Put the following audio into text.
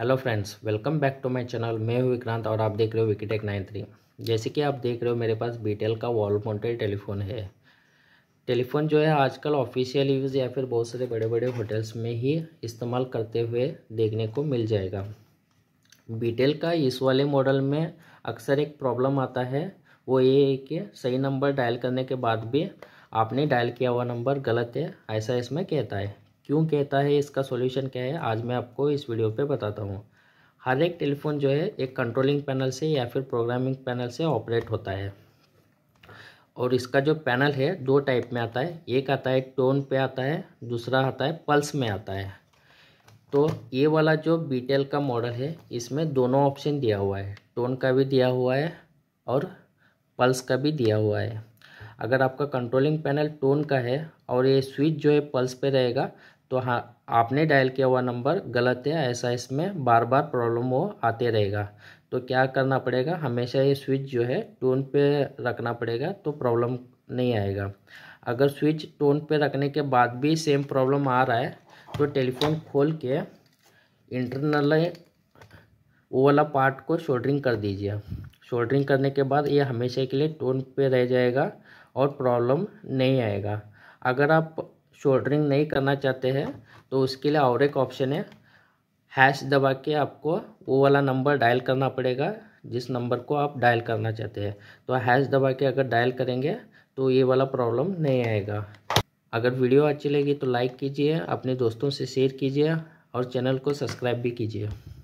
hello friends welcome back to my channel मैं हूं विक्रांत और आप देख रहे हो विकीटेक नाइन थ्री जैसे कि आप देख रहे हो मेरे पास बीटेल का वॉल माउंटेड टेलीफोन है टेलीफोन जो है आजकल ऑफिशियल यूज़ या फिर बहुत सारे बड़े बड़े होटल्स में ही इस्तेमाल करते हुए देखने को मिल जाएगा बीटेल का इस वाले मॉडल में अक्सर एक प्रॉब्लम आता है वो ये है कि सही नंबर डायल करने के बाद भी आपने डायल किया हुआ नंबर गलत है ऐसा इसमें कहता है क्यों कहता है इसका सॉल्यूशन क्या है आज मैं आपको इस वीडियो पे बताता हूँ हर एक टेलीफोन जो है एक कंट्रोलिंग पैनल से या फिर प्रोग्रामिंग पैनल से ऑपरेट होता है और इसका जो पैनल है दो टाइप में आता है एक आता है टोन पे आता है दूसरा आता है पल्स में आता है तो ये वाला जो बी का मॉडल है इसमें दोनों ऑप्शन दिया हुआ है टोन का भी दिया हुआ है और पल्स का भी दिया हुआ है अगर आपका कंट्रोलिंग पैनल टोन का है और ये स्विच जो है पल्स पे रहेगा तो हाँ आपने डायल किया हुआ नंबर गलत है ऐसा इसमें बार बार प्रॉब्लम वो आते रहेगा तो क्या करना पड़ेगा हमेशा ये स्विच जो है टोन पे रखना पड़ेगा तो प्रॉब्लम नहीं आएगा अगर स्विच टोन पे रखने के बाद भी सेम प्रॉब्लम आ रहा है तो टेलीफोन खोल के इंटरनल वो वाला पार्ट को शोल्डरिंग कर दीजिए शोल्डरिंग करने के बाद ये हमेशा के लिए टोन पे रह जाएगा और प्रॉब्लम नहीं आएगा अगर आप शोल्डरिंग नहीं करना चाहते हैं तो उसके लिए और एक ऑप्शन है हैश दबा के आपको वो वाला नंबर डायल करना पड़ेगा जिस नंबर को आप डायल करना चाहते हैं तो हैश दबा के अगर डायल करेंगे तो ये वाला प्रॉब्लम नहीं आएगा अगर वीडियो अच्छी लगी तो लाइक कीजिए अपने दोस्तों से शेयर कीजिए और चैनल को सब्सक्राइब भी कीजिए